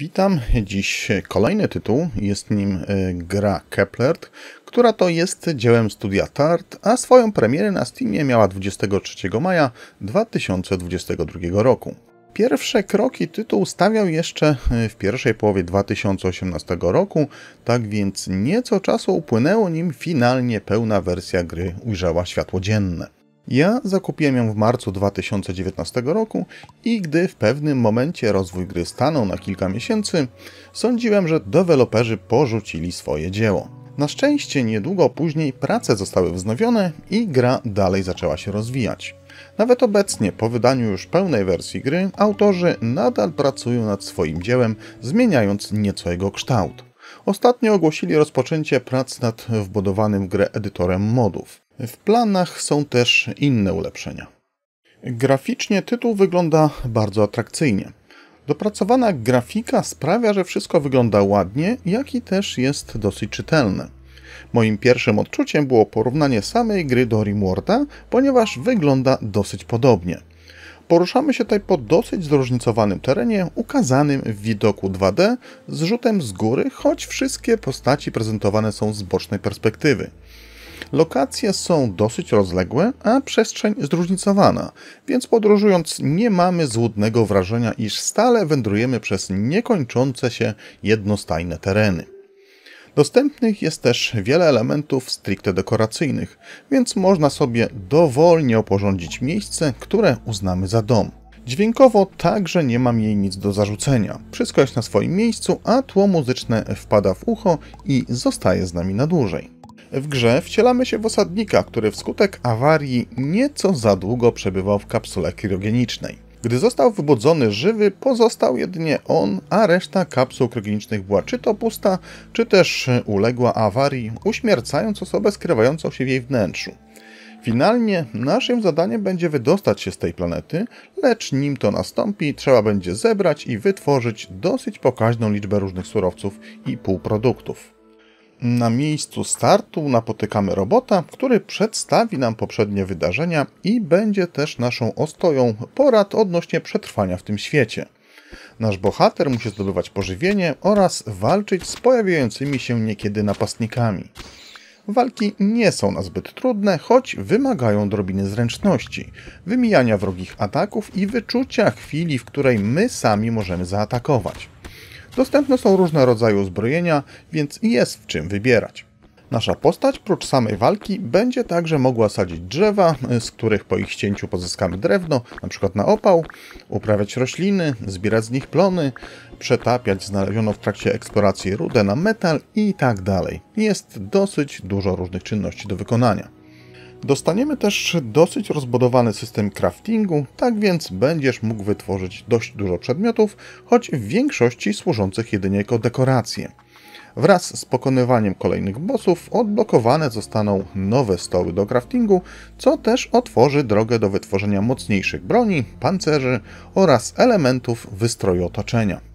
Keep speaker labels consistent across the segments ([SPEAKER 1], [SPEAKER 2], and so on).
[SPEAKER 1] Witam. Dziś kolejny tytuł. Jest nim e, gra Keplert, która to jest dziełem studia Tart, a swoją premierę na Steamie miała 23 maja 2022 roku. Pierwsze kroki tytuł stawiał jeszcze e, w pierwszej połowie 2018 roku, tak więc nieco czasu upłynęło nim finalnie pełna wersja gry ujrzała światło dzienne. Ja zakupiłem ją w marcu 2019 roku i gdy w pewnym momencie rozwój gry stanął na kilka miesięcy, sądziłem, że deweloperzy porzucili swoje dzieło. Na szczęście niedługo później prace zostały wznowione i gra dalej zaczęła się rozwijać. Nawet obecnie, po wydaniu już pełnej wersji gry, autorzy nadal pracują nad swoim dziełem, zmieniając nieco jego kształt. Ostatnio ogłosili rozpoczęcie prac nad wbudowanym w grę edytorem modów. W planach są też inne ulepszenia. Graficznie tytuł wygląda bardzo atrakcyjnie. Dopracowana grafika sprawia, że wszystko wygląda ładnie, jak i też jest dosyć czytelne. Moim pierwszym odczuciem było porównanie samej gry do Rimworlda, ponieważ wygląda dosyć podobnie. Poruszamy się tutaj po dosyć zróżnicowanym terenie, ukazanym w widoku 2D, z rzutem z góry, choć wszystkie postaci prezentowane są z bocznej perspektywy. Lokacje są dosyć rozległe, a przestrzeń zróżnicowana, więc podróżując nie mamy złudnego wrażenia, iż stale wędrujemy przez niekończące się jednostajne tereny. Dostępnych jest też wiele elementów stricte dekoracyjnych, więc można sobie dowolnie oporządzić miejsce, które uznamy za dom. Dźwiękowo także nie mam jej nic do zarzucenia. Wszystko jest na swoim miejscu, a tło muzyczne wpada w ucho i zostaje z nami na dłużej. W grze wcielamy się w osadnika, który wskutek awarii nieco za długo przebywał w kapsule kryogenicznej. Gdy został wybudzony żywy, pozostał jedynie on, a reszta kapsuł kryogenicznych była czy to pusta, czy też uległa awarii, uśmiercając osobę skrywającą się w jej wnętrzu. Finalnie naszym zadaniem będzie wydostać się z tej planety, lecz nim to nastąpi, trzeba będzie zebrać i wytworzyć dosyć pokaźną liczbę różnych surowców i półproduktów. Na miejscu startu napotykamy robota, który przedstawi nam poprzednie wydarzenia i będzie też naszą ostoją porad odnośnie przetrwania w tym świecie. Nasz bohater musi zdobywać pożywienie oraz walczyć z pojawiającymi się niekiedy napastnikami. Walki nie są na zbyt trudne, choć wymagają drobiny zręczności, wymijania wrogich ataków i wyczucia chwili, w której my sami możemy zaatakować. Dostępne są różne rodzaje uzbrojenia, więc jest w czym wybierać. Nasza postać, prócz samej walki, będzie także mogła sadzić drzewa, z których po ich ścięciu pozyskamy drewno, np. Na, na opał, uprawiać rośliny, zbierać z nich plony, przetapiać znaleziono w trakcie eksploracji rudę na metal i tak dalej. Jest dosyć dużo różnych czynności do wykonania. Dostaniemy też dosyć rozbudowany system craftingu, tak więc będziesz mógł wytworzyć dość dużo przedmiotów, choć w większości służących jedynie jako dekoracje. Wraz z pokonywaniem kolejnych bossów odblokowane zostaną nowe stoły do craftingu, co też otworzy drogę do wytworzenia mocniejszych broni, pancerzy oraz elementów wystroju otoczenia.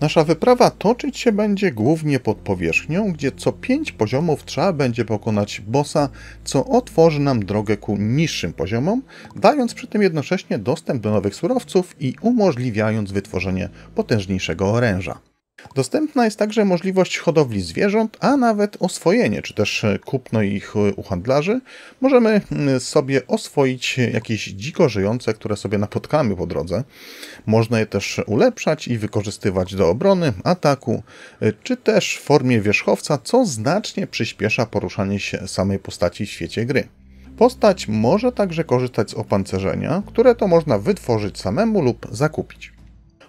[SPEAKER 1] Nasza wyprawa toczyć się będzie głównie pod powierzchnią, gdzie co 5 poziomów trzeba będzie pokonać bossa, co otworzy nam drogę ku niższym poziomom, dając przy tym jednocześnie dostęp do nowych surowców i umożliwiając wytworzenie potężniejszego oręża. Dostępna jest także możliwość hodowli zwierząt, a nawet oswojenie, czy też e, kupno ich e, u handlarzy. Możemy mm, sobie oswoić jakieś dziko żyjące, które sobie napotkamy po drodze. Można je też ulepszać i wykorzystywać do obrony, ataku, e, czy też w formie wierzchowca, co znacznie przyspiesza poruszanie się samej postaci w świecie gry. Postać może także korzystać z opancerzenia, które to można wytworzyć samemu lub zakupić.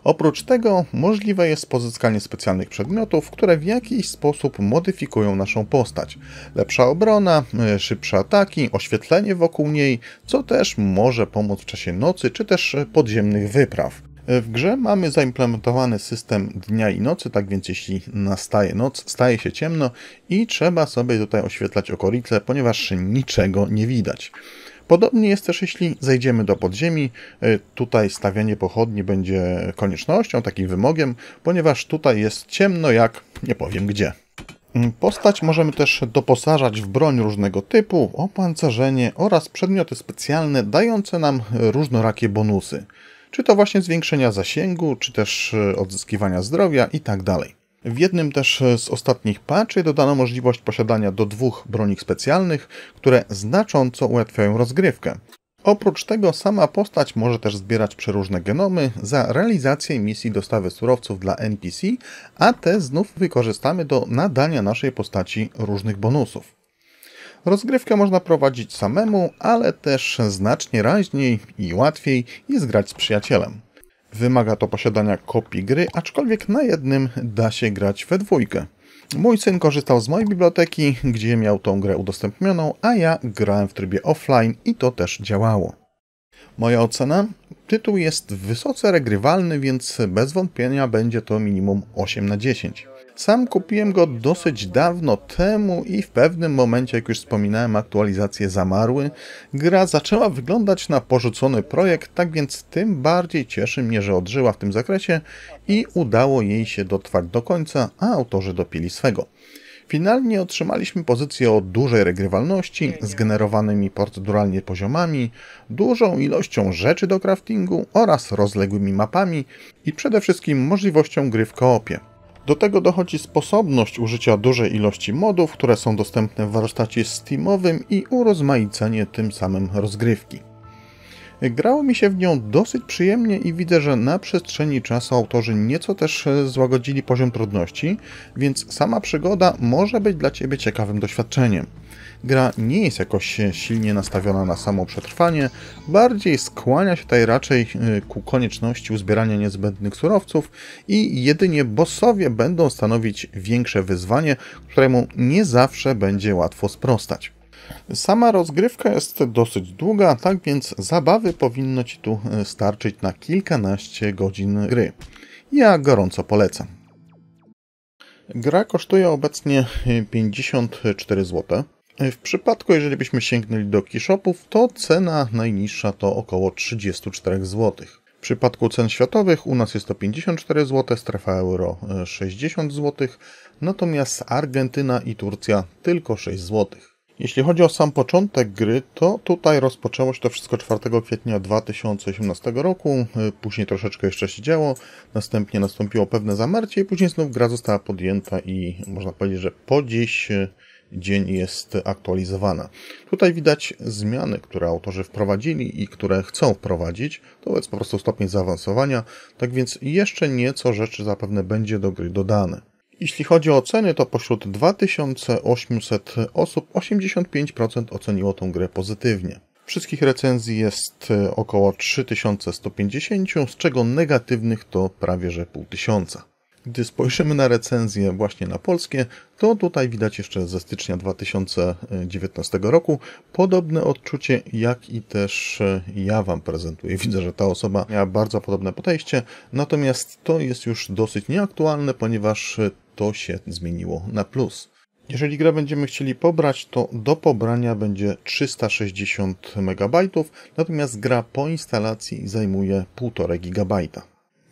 [SPEAKER 1] Oprócz tego możliwe jest pozyskanie specjalnych przedmiotów, które w jakiś sposób modyfikują naszą postać. Lepsza obrona, y, szybsze ataki, oświetlenie wokół niej, co też może pomóc w czasie nocy czy też podziemnych wypraw. W grze mamy zaimplementowany system dnia i nocy, tak więc jeśli nastaje noc, staje się ciemno i trzeba sobie tutaj oświetlać okolice, ponieważ niczego nie widać. Podobnie jest też, jeśli zejdziemy do podziemi. E, tutaj stawianie pochodni będzie koniecznością, takim wymogiem, ponieważ tutaj jest ciemno jak nie powiem gdzie. Mm, postać możemy też doposażać w broń różnego typu, opancerzenie oraz przedmioty specjalne dające nam różnorakie bonusy. Czy to właśnie zwiększenia zasięgu, czy też e, odzyskiwania zdrowia itd. Tak w jednym też z ostatnich patchy dodano możliwość posiadania do dwóch broni specjalnych, które znacząco ułatwiają rozgrywkę. Oprócz tego sama postać może też zbierać przeróżne genomy za realizację misji dostawy surowców dla NPC, a te znów wykorzystamy do nadania naszej postaci różnych bonusów. Rozgrywkę można prowadzić samemu, ale też znacznie raźniej i łatwiej jest grać z przyjacielem. Wymaga to posiadania kopii gry, aczkolwiek na jednym da się grać we dwójkę. Mój syn korzystał z mojej biblioteki, gdzie miał tą grę udostępnioną, a ja grałem w trybie offline i to też działało. Moja ocena? Tytuł jest wysoce regrywalny, więc bez wątpienia będzie to minimum 8 na 10. Sam kupiłem go dosyć dawno temu i w pewnym momencie, jak już wspominałem, aktualizacje zamarły. Gra zaczęła wyglądać na porzucony projekt, tak więc tym bardziej cieszy mnie, że odżyła w tym zakresie i udało jej się dotrwać do końca, a autorzy dopili swego. Finalnie otrzymaliśmy pozycję o dużej regrywalności, z generowanymi proceduralnie poziomami, dużą ilością rzeczy do craftingu oraz rozległymi mapami i przede wszystkim możliwością gry w koopie. Do tego dochodzi sposobność użycia dużej ilości modów, które są dostępne w warsztacie Steamowym i urozmaicenie tym samym rozgrywki. Grało mi się w nią dosyć przyjemnie i widzę, że na przestrzeni czasu autorzy nieco też e, złagodzili poziom trudności, więc sama przygoda może być dla Ciebie ciekawym doświadczeniem. Gra nie jest jakoś silnie nastawiona na samo przetrwanie, bardziej skłania się tutaj raczej y, ku konieczności uzbierania niezbędnych surowców i jedynie bossowie będą stanowić większe wyzwanie, któremu nie zawsze będzie łatwo sprostać. Sama rozgrywka jest dosyć długa, tak więc zabawy powinno Ci tu y, starczyć na kilkanaście godzin gry. Ja gorąco polecam. Gra kosztuje obecnie 54 y, zł. W przypadku, jeżeli byśmy sięgnęli do kishopów, to cena najniższa to około 34 zł. W przypadku cen światowych u nas jest to 54 zł, strefa euro 60 e, zł, natomiast Argentyna i Turcja tylko 6 zł. Jeśli chodzi o sam początek gry, to tutaj rozpoczęło się to wszystko 4 kwietnia 2018 roku, e, później troszeczkę jeszcze się działo, następnie nastąpiło pewne zamarcie i później znów gra została podjęta i można powiedzieć, że po dziś e, dzień jest aktualizowana. Tutaj widać zmiany, które autorzy wprowadzili i które chcą wprowadzić. To jest po prostu stopień zaawansowania, tak więc jeszcze nieco rzeczy zapewne będzie do gry dodane. Jeśli chodzi o oceny, to pośród 2800 osób 85% oceniło tę grę pozytywnie. Wszystkich recenzji jest e, około 3150, z czego negatywnych to prawie że pół tysiąca. Gdy spojrzymy na recenzję właśnie na polskie, to tutaj widać jeszcze ze stycznia 2019 roku podobne odczucie, jak i też e, ja Wam prezentuję. Widzę, że ta osoba miała bardzo podobne podejście, natomiast to jest już dosyć nieaktualne, ponieważ e, to się zmieniło na plus. Jeżeli grę będziemy chcieli pobrać, to do pobrania będzie 360 MB, natomiast gra po instalacji zajmuje 1,5 GB.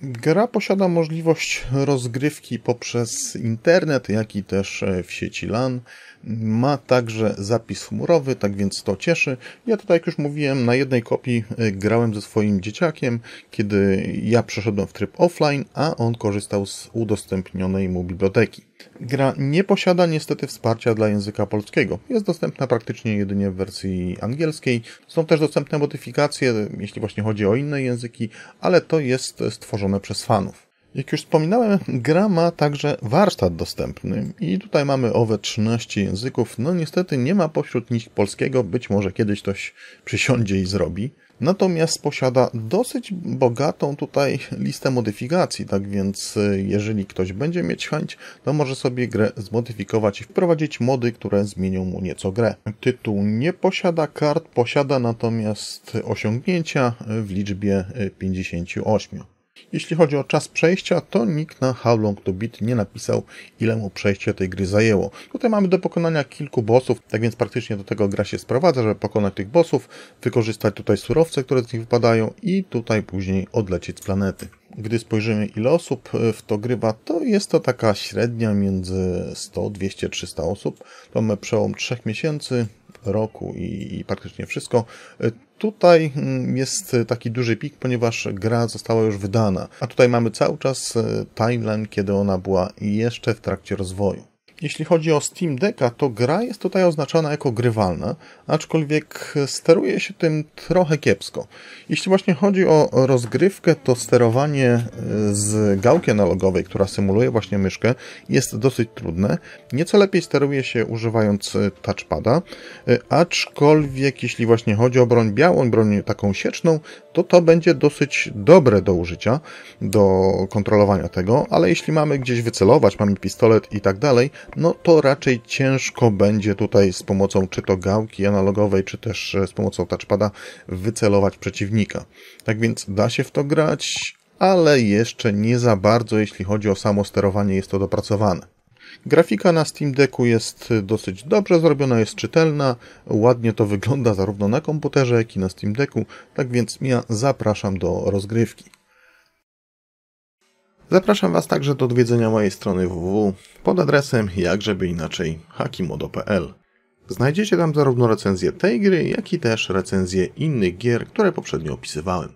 [SPEAKER 1] Gra posiada możliwość rozgrywki poprzez internet, jak i też e, w sieci LAN. Ma także zapis chmurowy, tak więc to cieszy. Ja tutaj, jak już mówiłem, na jednej kopii e, grałem ze swoim dzieciakiem, kiedy ja przeszedłem w tryb offline, a on korzystał z udostępnionej mu biblioteki. Gra nie posiada niestety wsparcia dla języka polskiego. Jest dostępna praktycznie jedynie w wersji angielskiej. Są też dostępne modyfikacje, jeśli właśnie chodzi o inne języki, ale to jest stworzone przez fanów. Jak już wspominałem, gra ma także warsztat dostępny i tutaj mamy owe 13 języków. No niestety nie ma pośród nich polskiego, być może kiedyś ktoś przysiądzie i zrobi. Natomiast posiada dosyć bogatą tutaj listę modyfikacji, tak więc e, jeżeli ktoś będzie mieć chęć, to może sobie grę zmodyfikować i wprowadzić mody, które zmienią mu nieco grę. Tytuł nie posiada kart, posiada natomiast osiągnięcia w liczbie 58. E, jeśli chodzi o czas przejścia, to nikt na How Long to Beat nie napisał, ile mu przejście tej gry zajęło. Tutaj mamy do pokonania kilku bossów, tak więc praktycznie do tego gra się sprowadza, żeby pokonać tych bossów, wykorzystać tutaj surowce, które z nich wypadają i tutaj później odlecieć z planety gdy spojrzymy ile osób e, w to grywa, to jest to taka średnia między 100, 200, 300 osób. To mamy przełom 3 miesięcy, roku i, i praktycznie wszystko. E, tutaj mm, jest taki duży pik, ponieważ gra została już wydana, a tutaj mamy cały czas e, timeline, kiedy ona była jeszcze w trakcie rozwoju. Jeśli chodzi o Steam Decka, to gra jest tutaj oznaczana jako grywalna, aczkolwiek steruje się tym trochę kiepsko. Jeśli właśnie chodzi o rozgrywkę, to sterowanie e, z gałki analogowej, która symuluje właśnie myszkę, jest dosyć trudne. Nieco lepiej steruje się używając e, touchpada, e, aczkolwiek jeśli właśnie chodzi o broń białą, broń taką sieczną, to to będzie dosyć dobre do użycia, do kontrolowania tego, ale jeśli mamy gdzieś wycelować, mamy pistolet i tak dalej, no to raczej ciężko będzie tutaj z pomocą czy to gałki analogowej, czy też e, z pomocą touchpada wycelować przeciwnika. Tak więc da się w to grać, ale jeszcze nie za bardzo, jeśli chodzi o samo sterowanie, jest to dopracowane. Grafika na Steam Decku jest e, dosyć dobrze zrobiona, jest czytelna, ładnie to wygląda zarówno na komputerze, jak i na Steam Decku, tak więc ja zapraszam do rozgrywki. Zapraszam Was także do odwiedzenia mojej strony www pod adresem jakżeby inaczej hakimodo.pl. Znajdziecie tam zarówno recenzję tej gry, jak i też recenzję innych gier, które poprzednio opisywałem.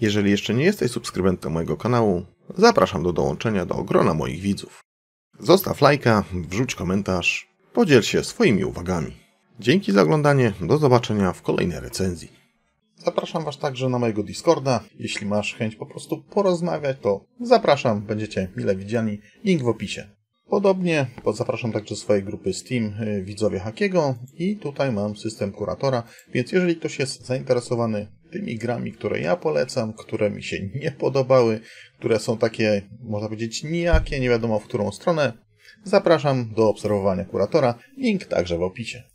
[SPEAKER 1] Jeżeli jeszcze nie jesteś subskrybentem mojego kanału, zapraszam do dołączenia do grona moich widzów. Zostaw lajka, wrzuć komentarz, podziel się swoimi uwagami. Dzięki za oglądanie, do zobaczenia w kolejnej recenzji. Zapraszam Was także na mojego Discorda. Jeśli masz chęć po prostu porozmawiać, to zapraszam, będziecie mile widziani. Link w opisie. Podobnie zapraszam także swojej grupy Steam y, widzowie Hakiego i tutaj mam system kuratora, więc jeżeli ktoś jest zainteresowany tymi grami, które ja polecam, które mi się nie podobały, które są takie, można powiedzieć, nijakie, nie wiadomo w którą stronę, zapraszam do obserwowania kuratora. Link także w opisie.